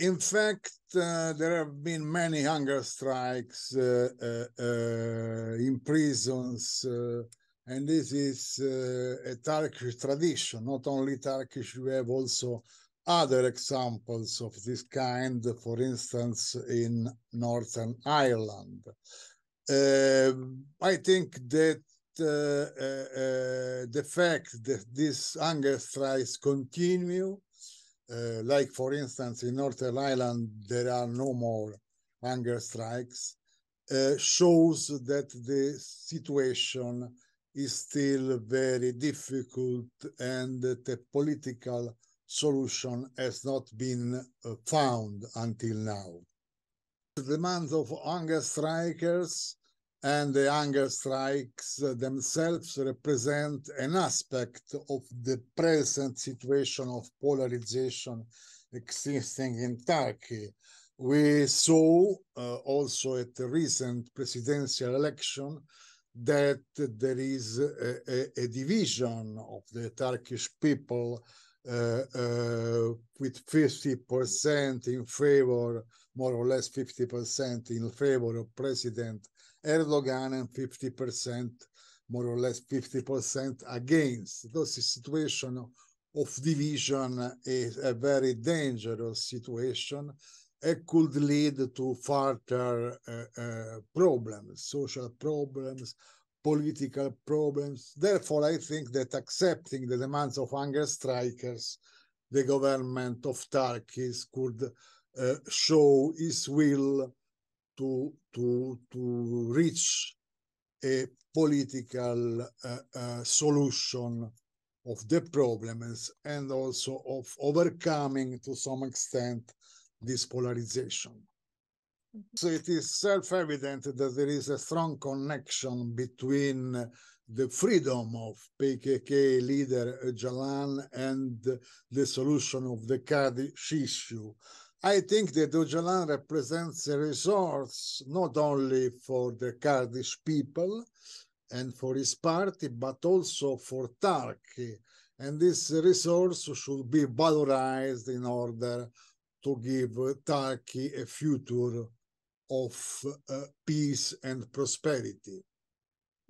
In fact, uh, there have been many hunger strikes uh, uh, uh in prisons, uh, and this is uh, a Turkish tradition. Not only Turkish, we have also other examples of this kind, for instance, in Northern Ireland. I think that the fact that these hunger strikes continue uh, like for instance in Northern Ireland, there are no more hunger strikes, uh, shows that the situation is still very difficult and that political solution has not been uh, found until now. The demands of hunger strikers and the hunger strikes themselves represent an aspect of the present situation of polarization existing in Turkey. We saw uh, also at the recent presidential election that there is a, a, a division of the Turkish people uh, uh, with 50% in favor, more or less 50% in favor of President Erdogan and 50%, more or less 50% against. This situation of division is a very dangerous situation it could lead to further uh, uh, problems, social problems, political problems. Therefore, I think that accepting the demands of hunger strikers, the government of Turkey could uh, show its will to, to, to reach a political uh, uh, solution of the problems and also of overcoming to some extent this polarization. So it is self evident that there is a strong connection between the freedom of PKK leader uh, Jalan and the solution of the Kurdish issue. I think that Öcalan represents a resource not only for the Kurdish people and for his party, but also for Turkey. And this resource should be valorized in order to give Turkey a future of uh, peace and prosperity.